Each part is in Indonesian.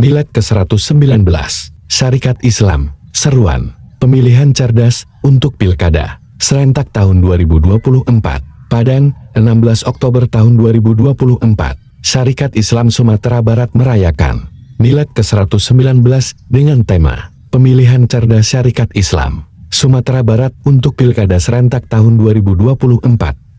Milad ke-119, Syarikat Islam, Seruan, Pemilihan Cerdas untuk Pilkada, serentak tahun 2024, Padang, 16 Oktober tahun 2024, Syarikat Islam Sumatera Barat merayakan Milad ke-119 dengan tema Pemilihan Cerdas Syarikat Islam, Sumatera Barat untuk Pilkada serentak tahun 2024.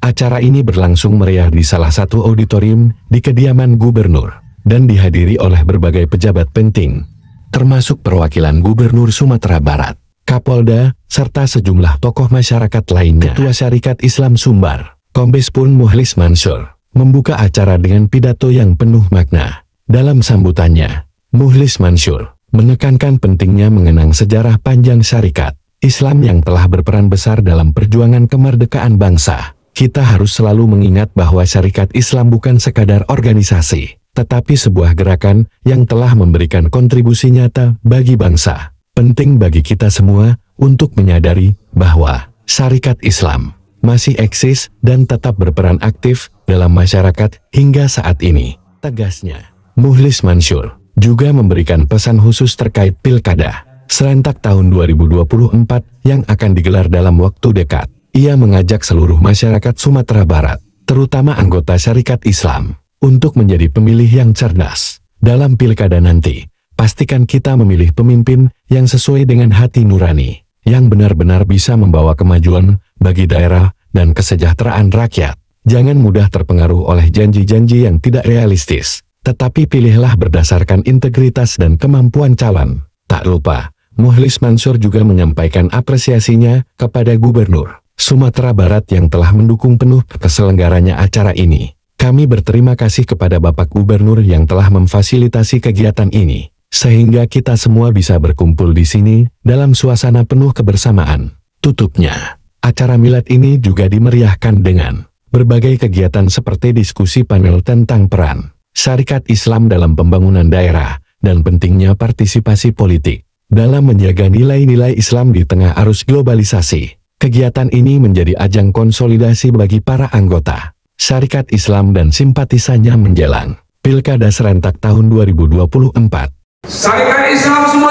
Acara ini berlangsung meriah di salah satu auditorium di kediaman gubernur dan dihadiri oleh berbagai pejabat penting, termasuk perwakilan Gubernur Sumatera Barat, Kapolda, serta sejumlah tokoh masyarakat lainnya. Ketua Syarikat Islam Sumbar, Kombes Pun Muhlis Mansur, membuka acara dengan pidato yang penuh makna. Dalam sambutannya, Muhlis Mansur menekankan pentingnya mengenang sejarah panjang syarikat Islam yang telah berperan besar dalam perjuangan kemerdekaan bangsa. Kita harus selalu mengingat bahwa syarikat Islam bukan sekadar organisasi, tetapi sebuah gerakan yang telah memberikan kontribusi nyata bagi bangsa. Penting bagi kita semua untuk menyadari bahwa syarikat Islam masih eksis dan tetap berperan aktif dalam masyarakat hingga saat ini. Tegasnya, Muhlis Mansur juga memberikan pesan khusus terkait pilkada serentak tahun 2024 yang akan digelar dalam waktu dekat. Ia mengajak seluruh masyarakat Sumatera Barat, terutama anggota syarikat Islam, untuk menjadi pemilih yang cerdas dalam pilkada nanti, pastikan kita memilih pemimpin yang sesuai dengan hati nurani, yang benar-benar bisa membawa kemajuan bagi daerah dan kesejahteraan rakyat. Jangan mudah terpengaruh oleh janji-janji yang tidak realistis, tetapi pilihlah berdasarkan integritas dan kemampuan calon. Tak lupa, Muhlis Mansur juga menyampaikan apresiasinya kepada Gubernur Sumatera Barat yang telah mendukung penuh keselenggaranya acara ini. Kami berterima kasih kepada Bapak Gubernur yang telah memfasilitasi kegiatan ini, sehingga kita semua bisa berkumpul di sini dalam suasana penuh kebersamaan. Tutupnya, acara milad ini juga dimeriahkan dengan berbagai kegiatan seperti diskusi panel tentang peran syarikat Islam dalam pembangunan daerah dan pentingnya partisipasi politik dalam menjaga nilai-nilai Islam di tengah arus globalisasi. Kegiatan ini menjadi ajang konsolidasi bagi para anggota Syarikat Islam dan simpatisannya menjelang Pilkada serentak tahun 2024. Syarikat Islam semua